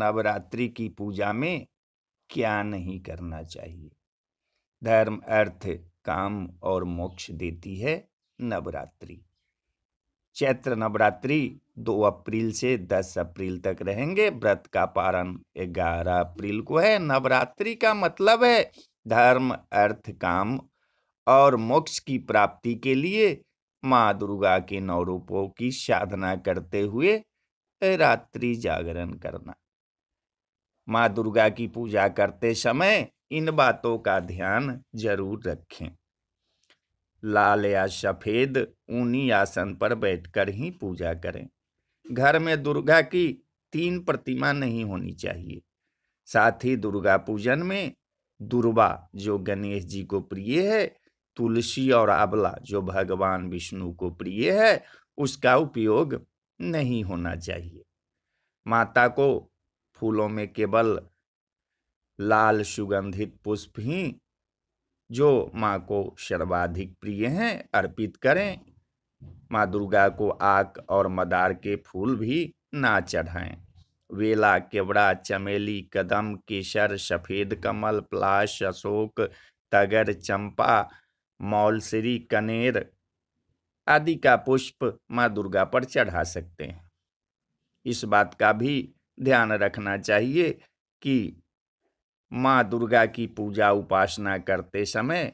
नवरात्रि की पूजा में क्या नहीं करना चाहिए धर्म अर्थ काम और मोक्ष देती है नवरात्रि चैत्र नवरात्रि 2 अप्रैल से 10 अप्रैल तक रहेंगे व्रत का पारण 11 अप्रैल को है नवरात्रि का मतलब है धर्म अर्थ काम और मोक्ष की प्राप्ति के लिए माँ दुर्गा के नौ रूपों की साधना करते हुए रात्रि जागरण करना माँ दुर्गा की पूजा करते समय इन बातों का ध्यान जरूर रखें लाल या सफ़ेद ऊनी आसन पर बैठकर ही पूजा करें घर में दुर्गा की तीन प्रतिमा नहीं होनी चाहिए साथ ही दुर्गा पूजन में दुर्वा जो गणेश जी को प्रिय है तुलसी और आंवला जो भगवान विष्णु को प्रिय है उसका उपयोग नहीं होना चाहिए माता को फूलों में केवल लाल सुगंधित पुष्प ही जो माँ को सर्वाधिक प्रिय हैं अर्पित करें माँ दुर्गा को आक और मदार के फूल भी ना चढ़ाएं वेला केवड़ा चमेली कदम केसर सफ़ेद कमल प्लाश अशोक तगर चंपा मौलसरी कनेर आदि का पुष्प माँ दुर्गा पर चढ़ा सकते हैं इस बात का भी ध्यान रखना चाहिए कि माँ दुर्गा की पूजा उपासना करते समय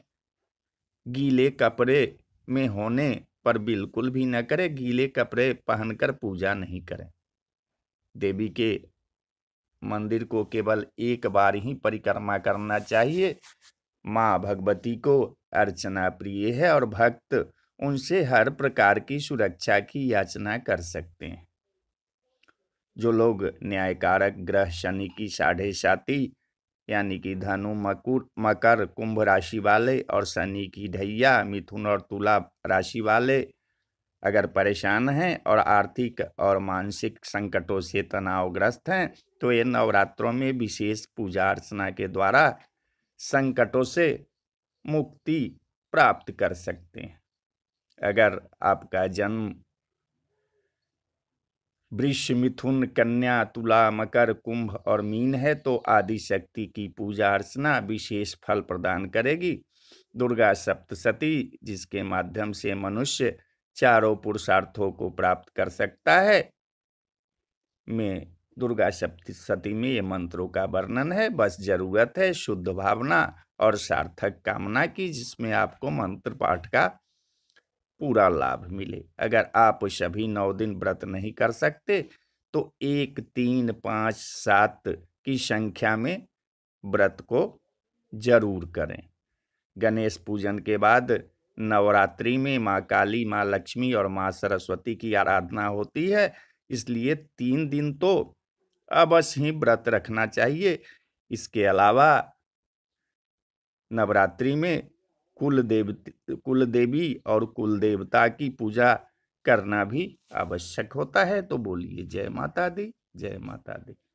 गीले कपड़े में होने पर बिल्कुल भी न करें गीले कपड़े पहनकर पूजा नहीं करें देवी के मंदिर को केवल एक बार ही परिक्रमा करना चाहिए माँ भगवती को अर्चना प्रिय है और भक्त उनसे हर प्रकार की सुरक्षा की याचना कर सकते हैं जो लोग न्यायकारक ग्रह शनि की साढ़े साती यानी कि धनु मकुर मकर कुंभ राशि वाले और शनि की ढैया मिथुन और तुला राशि वाले अगर परेशान हैं और आर्थिक और मानसिक संकटों से तनावग्रस्त हैं तो ये नवरात्रों में विशेष पूजा अर्चना के द्वारा संकटों से मुक्ति प्राप्त कर सकते हैं अगर आपका जन्म वृक्ष मिथुन कन्या तुला मकर कुंभ और मीन है तो आदि शक्ति की पूजा अर्चना विशेष फल प्रदान करेगी दुर्गा सप्तशती जिसके माध्यम से मनुष्य चारों पुरुषार्थों को प्राप्त कर सकता है में दुर्गा सप्तशती में ये मंत्रों का वर्णन है बस जरूरत है शुद्ध भावना और सार्थक कामना की जिसमें आपको मंत्र पाठ का पूरा लाभ मिले अगर आप सभी नौ दिन व्रत नहीं कर सकते तो एक तीन पाँच सात की संख्या में व्रत को जरूर करें गणेश पूजन के बाद नवरात्रि में माँ काली माँ लक्ष्मी और माँ सरस्वती की आराधना होती है इसलिए तीन दिन तो अवश्य ही व्रत रखना चाहिए इसके अलावा नवरात्रि में कुल देव कुल देवी और कुल देवता की पूजा करना भी आवश्यक होता है तो बोलिए जय माता दी जय माता दी